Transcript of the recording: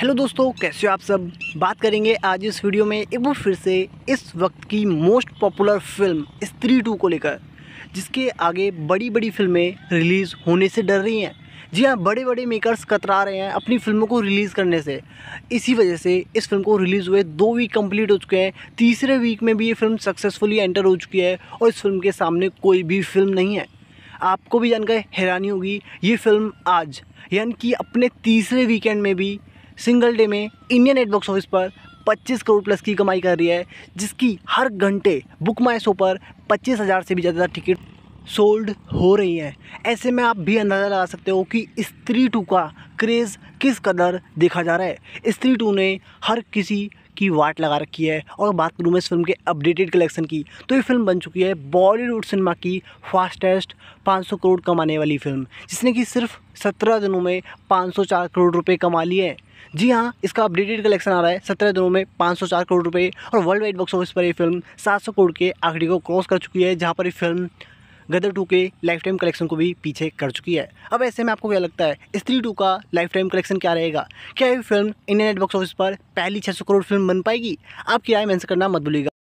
hello दोस्तों कैसे हो आप सब बात करेंगे आज इस वीडियो में एक बार फिर से इस वक्त की most popular film Stree two को लेकर जिसके आगे बड़ी बड़ी फिल्में रिलीज़ होने से डर रही हैं जी हाँ बड़े बड़े मेकर्स कतरा रहे हैं अपनी फिल्मों को रिलीज़ करने से इसी वजह से इस फिल्म को रिलीज़ हुए दो वीक कंप्लीट हो चुके हैं तीसरे वीक में भी ये फिल्म सक्सेसफुली एंटर हो चुकी है और इस फिल्म के सामने कोई भी फिल्म नहीं है आपको भी जानकर हैरानी होगी ये फिल्म आज यानि कि अपने तीसरे वीकेंड में भी सिंगल डे में इंडियन एट बॉक्स ऑफिस पर 25 करोड़ प्लस की कमाई कर रही है जिसकी हर घंटे बुक माई शो पर पच्चीस हज़ार से भी ज़्यादा टिकट सोल्ड हो रही हैं ऐसे में आप भी अंदाज़ा लगा सकते हो कि स्त्री टू का क्रेज़ किस कदर देखा जा रहा है स्त्री टू ने हर किसी की वाट लगा रखी है और बात करूँ मैं इस फिल्म के अपडेटेड कलेक्शन की तो ये फिल्म बन चुकी है बॉलीवुड सिनेमा की फास्टेस्ट 500 करोड़ कमाने वाली फिल्म जिसने कि सिर्फ 17 दिनों में 504 करोड़ रुपए कमा लिए हैं जी हाँ इसका अपडेटेड कलेक्शन आ रहा है सत्रह दिनों में पाँच सौ चार करोड़ रुपये और वर्ल्ड वाइड बॉक्स ऑफिस पर ये फिल्म सात सौ करोड़ के आंकड़े को क्रॉस कर चुकी है जहाँ पर ये फिल्म गदर टू के लाइफ टाइम कलेक्शन को भी पीछे कर चुकी है अब ऐसे में आपको क्या लगता है स्त्री टू का लाइफ टाइम कलेक्शन क्या रहेगा क्या ये film Indian net box office पर पहली छः सौ करोड़ फिल्म बन पाएगी आपकी राय मैंने करना मत भूलिएगा